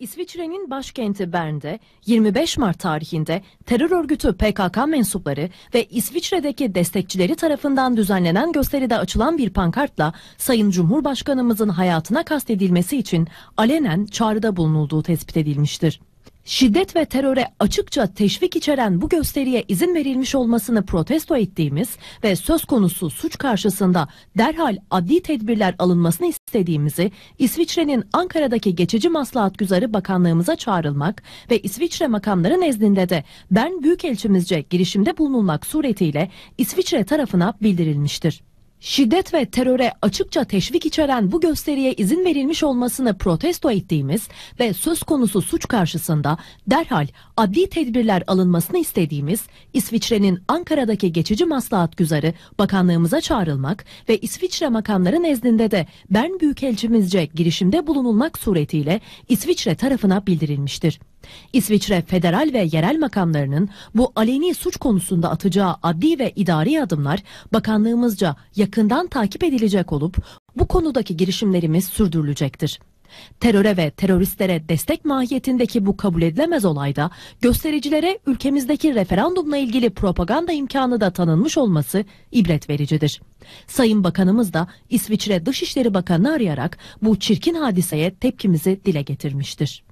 İsviçre'nin başkenti Bern'de 25 Mart tarihinde terör örgütü PKK mensupları ve İsviçre'deki destekçileri tarafından düzenlenen gösteride açılan bir pankartla Sayın Cumhurbaşkanımızın hayatına kastedilmesi için alenen çağrıda bulunulduğu tespit edilmiştir. Şiddet ve teröre açıkça teşvik içeren bu gösteriye izin verilmiş olmasını protesto ettiğimiz ve söz konusu suç karşısında derhal adli tedbirler alınmasını istediğimizi İsviçre'nin Ankara'daki geçici maslahat güzarı bakanlığımıza çağrılmak ve İsviçre makamları nezdinde de Bern Büyükelçimizce girişimde bulunulmak suretiyle İsviçre tarafına bildirilmiştir. Şiddet ve teröre açıkça teşvik içeren bu gösteriye izin verilmiş olmasını protesto ettiğimiz ve söz konusu suç karşısında derhal adli tedbirler alınmasını istediğimiz İsviçre'nin Ankara'daki geçici maslahat güzarı bakanlığımıza çağrılmak ve İsviçre makamları nezdinde de Bern Büyükelçimizce girişimde bulunulmak suretiyle İsviçre tarafına bildirilmiştir. İsviçre federal ve yerel makamlarının bu aleni suç konusunda atacağı adli ve idari adımlar bakanlığımızca yakından takip edilecek olup bu konudaki girişimlerimiz sürdürülecektir. Teröre ve teröristlere destek mahiyetindeki bu kabul edilemez olayda göstericilere ülkemizdeki referandumla ilgili propaganda imkanı da tanınmış olması ibret vericidir. Sayın Bakanımız da İsviçre Dışişleri Bakanı arayarak bu çirkin hadiseye tepkimizi dile getirmiştir.